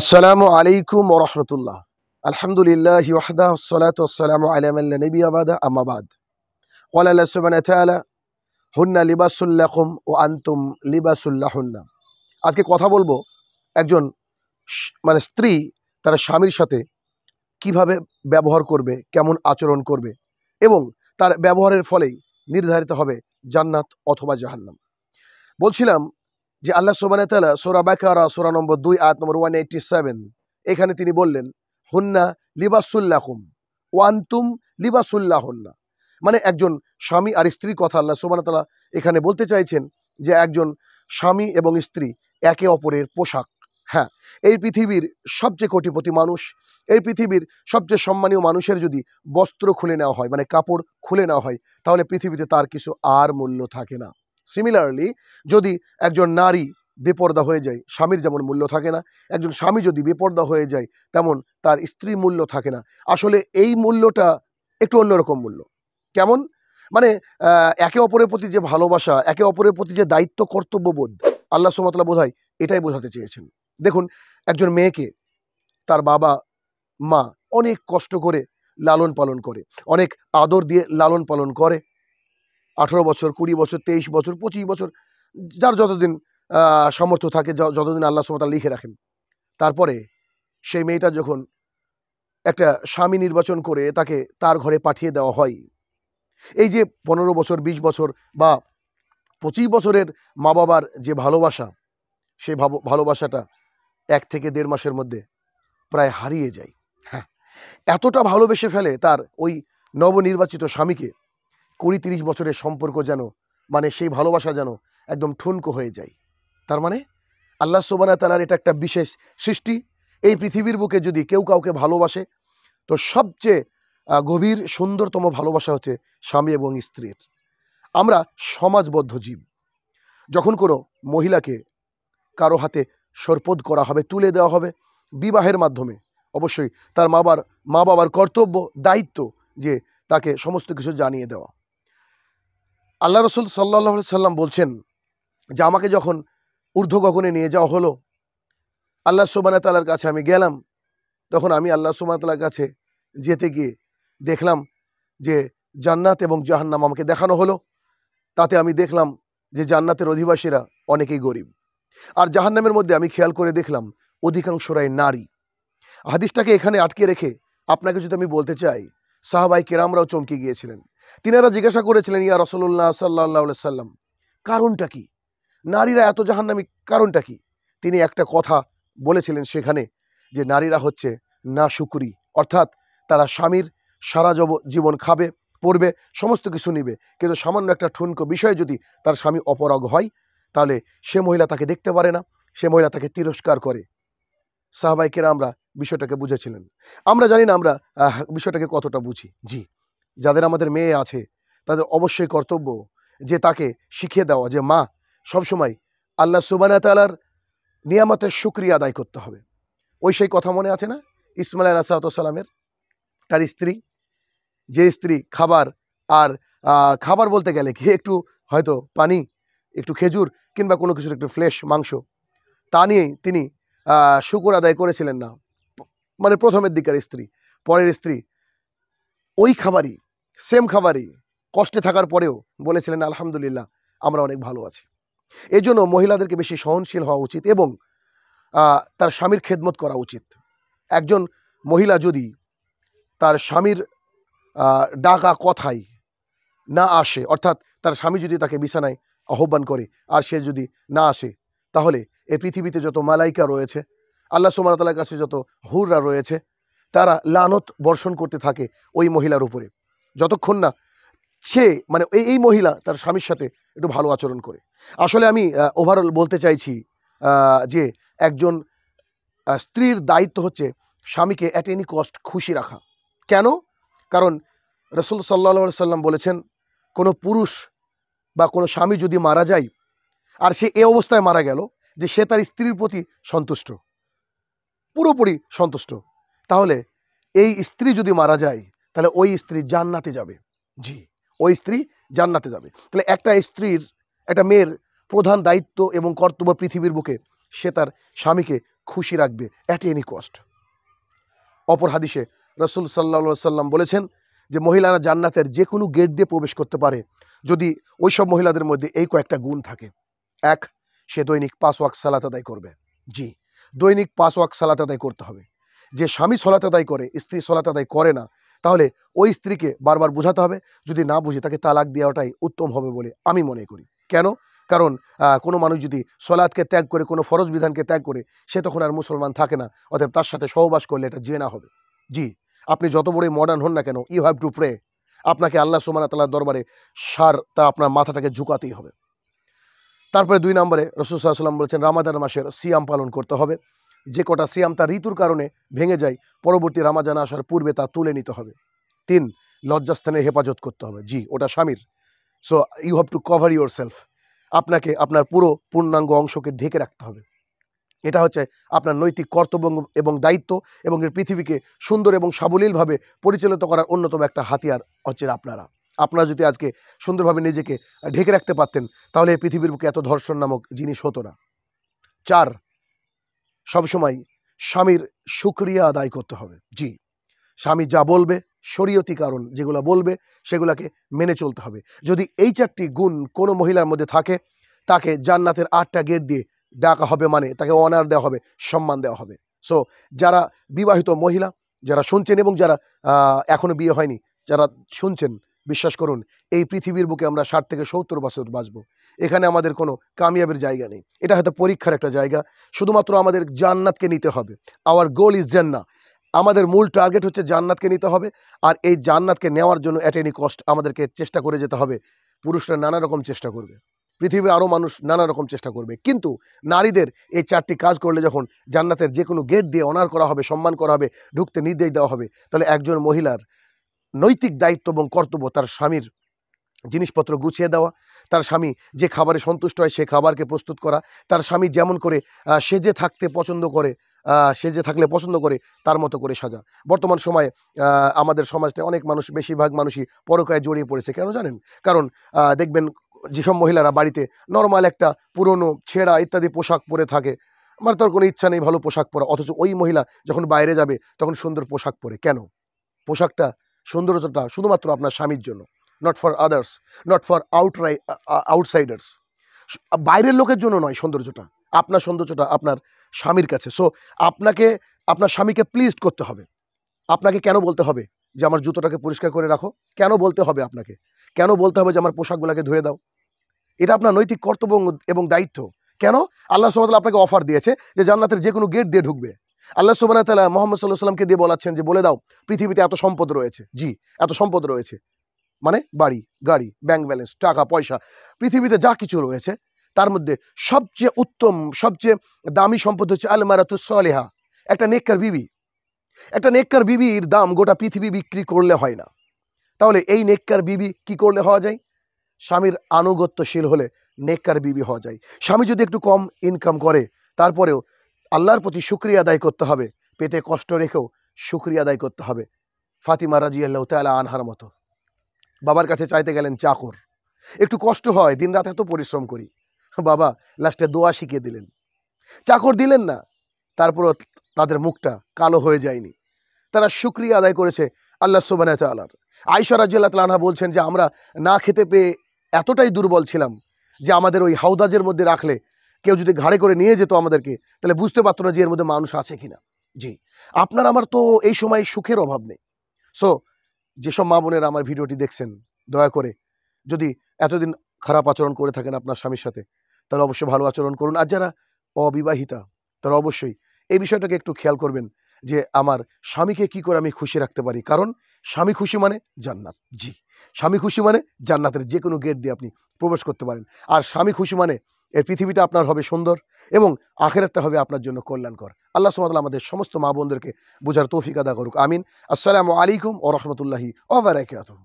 আসসালামু আলাইকুম ওরহমতুল্লাহ আলহামদুলিল্লাহ ওয়াহদা والصلاه والسلام على من لا نبي بعد اما হুন্না লিবাসুল লাকুম ও আন্তুম লিবাসুল্লাহ হুন্না আজকে কথা বলবো একজন মানে স্ত্রী তার স্বামীর সাথে কিভাবে ব্যবহার করবে কেমন আচরণ করবে এবং তার ব্যবহারের ফলেই নির্ধারিত হবে জান্নাত অথবা জাহান্নাম বলছিলাম যে আল্লাহ সোবানা সোরা বাকারা সোরা নম্বর দুই আট নম্বর ওয়ান এইটটি সেভেন এখানে তিনি বললেন হুন্না লিবাসুল্লাহুম ওয়ান্তুম লিবাসুল্লাহ হুন্না মানে একজন স্বামী আর স্ত্রীর কথা আল্লাহ সোবানা তালা এখানে বলতে চাইছেন যে একজন স্বামী এবং স্ত্রী একে অপরের পোশাক হ্যাঁ এই পৃথিবীর সবচেয়ে কোটিপতি মানুষ এই পৃথিবীর সবচেয়ে সম্মানীয় মানুষের যদি বস্ত্র খুলে নেওয়া হয় মানে কাপড় খুলে নেওয়া হয় তাহলে পৃথিবীতে তার কিছু আর মূল্য থাকে না সিমিলারলি যদি একজন নারী বেপর্দা হয়ে যায় স্বামীর যেমন মূল্য থাকে না একজন স্বামী যদি বেপর্দা হয়ে যায় তেমন তার স্ত্রী মূল্য থাকে না আসলে এই মূল্যটা একটু অন্যরকম মূল্য কেমন মানে একে অপরের প্রতি যে ভালোবাসা একে অপরের প্রতি যে দায়িত্ব কর্তব্যবোধ আল্লাহ সোমাতলা বোধ এটাই বোঝাতে চেয়েছেন দেখুন একজন মেয়েকে তার বাবা মা অনেক কষ্ট করে লালন পালন করে অনেক আদর দিয়ে লালন পালন করে আঠেরো বছর কুড়ি বছর তেইশ বছর পঁচিশ বছর যার যতদিন সামর্থ্য থাকে যতদিন আল্লাহ সুমতাল লিখে রাখেন তারপরে সেই মেয়েটা যখন একটা স্বামী নির্বাচন করে তাকে তার ঘরে পাঠিয়ে দেওয়া হয় এই যে পনেরো বছর ২০ বছর বা পঁচিশ বছরের মা বাবার যে ভালোবাসা সেই ভালোবাসাটা এক থেকে দেড় মাসের মধ্যে প্রায় হারিয়ে যায় হ্যাঁ এতটা ভালোবেসে ফেলে তার ওই নবনির্বাচিত স্বামীকে কুড়ি তিরিশ বছরের সম্পর্ক যেন মানে সেই ভালোবাসা যেন একদম ঠুনকো হয়ে যায় তার মানে আল্লাহ সোবানা তালার এটা একটা বিশেষ সৃষ্টি এই পৃথিবীর বুকে যদি কেউ কাউকে ভালোবাসে তো সবচেয়ে গভীর সুন্দরতম ভালোবাসা হচ্ছে স্বামী এবং স্ত্রীর আমরা সমাজবদ্ধ জীব যখন কোনো মহিলাকে কারো হাতে সরপদ করা হবে তুলে দেওয়া হবে বিবাহের মাধ্যমে অবশ্যই তার মা বাবার মা বাবার কর্তব্য দায়িত্ব যে তাকে সমস্ত কিছু জানিয়ে দেওয়া আল্লাহ রসুল সাল্লাহ সাল্লাম বলছেন যে আমাকে যখন ঊর্ধ্ব গগনে নিয়ে যাওয়া হলো আল্লাহ সুবান তালার কাছে আমি গেলাম তখন আমি আল্লাহ সুবান তালার কাছে যেতে গিয়ে দেখলাম যে জান্নাত এবং জাহান্নাম আমাকে দেখানো হলো তাতে আমি দেখলাম যে জান্নাতের অধিবাসীরা অনেকেই গরিব আর জাহান্নামের মধ্যে আমি খেয়াল করে দেখলাম অধিকাংশরাই নারী হাদিসটাকে এখানে আটকে রেখে আপনাকে যদি আমি বলতে চাই সাহাবাই কেরামরাও চমকে গিয়েছিলেন তিনারা জিজ্ঞাসা করেছিলেন ইয়া রসল্লাহ সাল্লাহ সাল্লাম কারণটা কি নারীরা এত জাহান্নামি কারণটা কি তিনি একটা কথা বলেছিলেন সেখানে যে নারীরা হচ্ছে না শুকুরি অর্থাৎ তারা স্বামীর সারা জীবন খাবে পড়বে সমস্ত কিছু নিবে কিন্তু সামান্য একটা ঠুনকো বিষয়ে যদি তার স্বামী অপরগ হয় তাহলে সে মহিলা তাকে দেখতে পারে না সে মহিলা তাকে তিরস্কার করে সাহবাইকেরা আমরা বিষয়টাকে বুঝেছিলেন আমরা জানি না আমরা বিষয়টাকে কতটা বুঝি জি যাদের আমাদের মেয়ে আছে তাদের অবশ্যই কর্তব্য যে তাকে শিখিয়ে দেওয়া যে মা সবসময় আল্লাহ সুবানা তালার নিয়ামতের সুক্রিয়া আদায় করতে হবে ওই সেই কথা মনে আছে না ইসমাইল আলাহাতামের তার স্ত্রী যে স্ত্রী খাবার আর খাবার বলতে গেলে কি একটু হয়তো পানি একটু খেজুর কিংবা কোনো কিছুর একটু ফ্লেশ মাংস তা নিয়েই তিনি শুকুর আদায় করেছিলেন না মানে প্রথমের দিকের স্ত্রী পরের স্ত্রী ওই খাবারই সেম খাবারই কষ্টে থাকার পরেও বলেছিলেন আলহামদুলিল্লাহ আমরা অনেক ভালো আছি এজন্য মহিলাদেরকে বেশি সহনশীল হওয়া উচিত এবং তার স্বামীর খেদমত করা উচিত একজন মহিলা যদি তার স্বামীর ডাকা কথাই না আসে অর্থাৎ তার স্বামী যদি তাকে বিছানায় আহ্বান করে আর সে যদি না আসে তাহলে এ পৃথিবীতে যত মালাইকা রয়েছে আল্লাহ সুমানতালার কাছে যত হুররা রয়েছে তারা লানত বর্ষণ করতে থাকে ওই মহিলার উপরে যতক্ষণ না সে মানে এই এই মহিলা তার স্বামীর সাথে একটু ভালো আচরণ করে আসলে আমি ওভারঅল বলতে চাইছি যে একজন স্ত্রীর দায়িত্ব হচ্ছে স্বামীকে অ্যাট এনি কস্ট খুশি রাখা কেন কারণ রসুল সাল্লা সাল্লাম বলেছেন কোনো পুরুষ বা কোনো স্বামী যদি মারা যায় আর সে এ অবস্থায় মারা গেল যে সে তার স্ত্রীর প্রতি সন্তুষ্ট পুরোপুরি সন্তুষ্ট তাহলে এই স্ত্রী যদি মারা যায় তাহলে ওই স্ত্রী জান্নাতে যাবে জি ওই স্ত্রী জান্নাতে যাবে তাহলে একটা স্ত্রীর একটা মেয়ের প্রধান দায়িত্ব এবং কর্তব্য পৃথিবীর বুকে সে তার স্বামীকে খুশি রাখবে অ্যাট এনি কস্ট অপর হাদিসে রসুল সাল্লা সাল্লাম বলেছেন যে মহিলারা জান্নাতের যে কোনো গেট দিয়ে প্রবেশ করতে পারে যদি ওই সব মহিলাদের মধ্যে এই কয়েকটা গুণ থাকে এক সে দৈনিক পাঁচ ওয়াক সালাত আদায় করবে জি দৈনিক পাঁচ ওয়াক সালাত আদায় করতে হবে যে স্বামী সলাত আদায় করে স্ত্রী সলাত আদায় করে না তাহলে ওই স্ত্রীকে বারবার বোঝাতে হবে যদি না বুঝে তাকে তালাক দেওয়াটাই উত্তম হবে বলে আমি মনে করি কেন কারণ কোনো মানুষ যদি সলাদকে ত্যাগ করে কোনো ফরজ বিধানকে ত্যাগ করে সে তখন আর মুসলমান থাকে না অতএব তার সাথে সহবাস করলে এটা জেনা হবে জি আপনি যত বড়ই মডার্ন হন না কেন ইউ হ্যাভ টু প্রে আপনাকে আল্লাহ সুমানা তাল্লাহ দরবারে সার তা আপনার মাথাটাকে ঝুঁকাতেই হবে তারপরে দুই নম্বরে রসুল সাল্লাম বলছেন রামাদান মাসের সিয়াম পালন করতে হবে যে কটা সিয়াম তার ঋতুর কারণে ভেঙে যায় পরবর্তী রামাজান আসার পূর্বে তা তুলে নিতে হবে তিন লজ্জাস্থানে হেফাজত করতে হবে জি ওটা স্বামীর so you have to cover yourself আপনাকে আপনার পুরো পূর্ণাঙ্গ অংশকে ঢেকে রাখতে হবে এটা হচ্ছে আপনার নৈতিক কর্তব্য এবং দায়িত্ব এবং এর পৃথিবীকে সুন্দর এবং সাবলীলভাবে পরিচালিত করার অন্যতম একটা হাতিয়ার হচ্ছে আপনারা আপনারা যদি আজকে সুন্দরভাবে নিজেকে ঢেকে রাখতে পারতেন তাহলে পৃথিবীর বুকে এত ধর্ষণ নামক জিনিস হতো না চার সবসময় স্বামীর সুক্রিয়া আদায় করতে হবে জি স্বামী যা বলবে শরীয়তি কারণ যেগুলো বলবে সেগুলোকে মেনে চলতে হবে যদি এই চারটি গুণ কোনো মহিলার মধ্যে থাকে তাকে জান্নাতের আটটা গেট দিয়ে ডাকা হবে মানে তাকে অনার দেওয়া হবে সম্মান দেওয়া হবে সো যারা বিবাহিত মহিলা যারা শুনছেন এবং যারা এখনও বিয়ে হয়নি যারা শুনছেন বিশ্বাস করুন এই পৃথিবীর বুকে আমরা ষাট থেকে সত্তর বছর বাঁচবো এখানে আমাদের কোনো কামিয়াবের জায়গা নেই এটা হয়তো পরীক্ষার একটা জায়গা শুধুমাত্র আমাদের জান্নাতকে নিতে হবে আওয়ার গোল ইজ জান্না আমাদের মূল টার্গেট হচ্ছে জান্নাতকে নিতে হবে আর এই জান্নাতকে নেওয়ার জন্য অ্যাট এনি কস্ট আমাদেরকে চেষ্টা করে যেতে হবে পুরুষরা নানা রকম চেষ্টা করবে পৃথিবীর আরও মানুষ নানা রকম চেষ্টা করবে কিন্তু নারীদের এই চারটি কাজ করলে যখন জান্নাতের যে কোনো গেট দিয়ে অনার করা হবে সম্মান করা হবে ঢুকতে নির্দেশ দেওয়া হবে তাহলে একজন মহিলার নৈতিক দায়িত্ব এবং কর্তব্য তার স্বামীর জিনিসপত্র গুছিয়ে দেওয়া তার স্বামী যে খাবারে সন্তুষ্ট হয় সে খাবারকে প্রস্তুত করা তার স্বামী যেমন করে সে যে থাকতে পছন্দ করে সে যে থাকলে পছন্দ করে তার মতো করে সাজা বর্তমান সময়ে আমাদের সমাজটা অনেক মানুষ বেশিরভাগ মানুষই পরকায় জড়িয়ে পড়েছে কেন জানেন কারণ দেখবেন যেসব মহিলারা বাড়িতে নর্মাল একটা পুরনো ছেঁড়া ইত্যাদি পোশাক পরে থাকে আমার তোর কোনো ইচ্ছা নেই ভালো পোশাক পরা অথচ ওই মহিলা যখন বাইরে যাবে তখন সুন্দর পোশাক পরে কেন পোশাকটা সৌন্দর্যটা শুধুমাত্র আপনার স্বামীর জন্য not for others not for আউটরাই আউটসাইডার্স বাইরের লোকের জন্য নয় সৌন্দর্যটা আপনার সৌন্দর্যটা আপনার স্বামীর কাছে সো আপনাকে আপনার স্বামীকে প্লিজড করতে হবে আপনাকে কেন বলতে হবে যে আমার জুতোটাকে পরিষ্কার করে রাখো কেন বলতে হবে আপনাকে কেন বলতে হবে যে আমার পোশাকগুলোকে ধুয়ে দাও এটা আপনার নৈতিক কর্তব্য এবং দায়িত্ব কেন আল্লাহ সুমতলা আপনাকে অফার দিয়েছে যে জান্নাতের যে কোনো গেট দিয়ে ঢুকবে আল্লাহ সুবাহ তালা মোহাম্মদ সাল্লাহ সাল্লামকে দিয়ে বলাচ্ছেন যে বলে দাও পৃথিবীতে এত সম্পদ রয়েছে জি এত সম্পদ রয়েছে মানে বাড়ি গাড়ি ব্যাংক ব্যালেন্স টাকা পয়সা পৃথিবীতে যা কিছু রয়েছে তার মধ্যে সবচেয়ে উত্তম সবচেয়ে দামি সম্পদ হচ্ছে আলমারাতু সলেহা একটা নেককার বিবি একটা নেককার বিবির দাম গোটা পৃথিবী বিক্রি করলে হয় না তাহলে এই নেককার বিবি কি করলে হওয়া যায় স্বামীর আনুগত্যশীল হলে নেককার বিবি হওয়া যায় স্বামী যদি একটু কম ইনকাম করে তারপরেও আল্লাহর প্রতি শুক্রিয়া আদায় করতে হবে পেতে কষ্ট রেখেও সুক্রিয়া আদায় করতে হবে ফাতিমা রাজি আল্লাহ তালা আনহার মতো বাবার কাছে চাইতে গেলেন চাকর একটু কষ্ট হয় দিন রাত এত পরিশ্রম করি বাবা লাস্টে দোয়া শিখিয়ে দিলেন চাকর দিলেন না তারপরও তাদের মুখটা কালো হয়ে যায়নি তারা সুক্রিয়া আদায় করেছে আল্লাহ সুবাহ তালার আইসা আল্লাহ তালাহা বলছেন যে আমরা না খেতে পেয়ে এতটাই দুর্বল ছিলাম যে আমাদের ওই হাউদাজের মধ্যে রাখলে কেউ যদি ঘাড়ে করে নিয়ে যেত আমাদেরকে তাহলে বুঝতে পারতো না যে এর মধ্যে মানুষ আছে কিনা জি আপনার আমার তো এই সময় সুখের অভাব নেই সো যেসব মা বোনেরা আমার ভিডিওটি দেখছেন দয়া করে যদি এতদিন খারাপ আচরণ করে থাকেন আপনার স্বামীর সাথে তাহলে অবশ্যই ভালো আচরণ করুন আর যারা অবিবাহিতা তারা অবশ্যই এই বিষয়টাকে একটু খেয়াল করবেন যে আমার স্বামীকে কি করে আমি খুশি রাখতে পারি কারণ স্বামী খুশি মানে জান্নাত জি স্বামী খুশি মানে জান্নাতের যে কোনো গেট দিয়ে আপনি প্রবেশ করতে পারেন আর স্বামী খুশি মানে এর পৃথিবীটা আপনার হবে সুন্দর এবং আখেরাতটা হবে আপনার জন্য কল্যাণকর আল্লাহ সুমাতাল আমাদের সমস্ত মা বোনদেরকে বোঝার তৌফিক আদা করুক আমিন আসসালামু আলাইকুম ও রহমতুল্লাহি ওবরাকাতুহ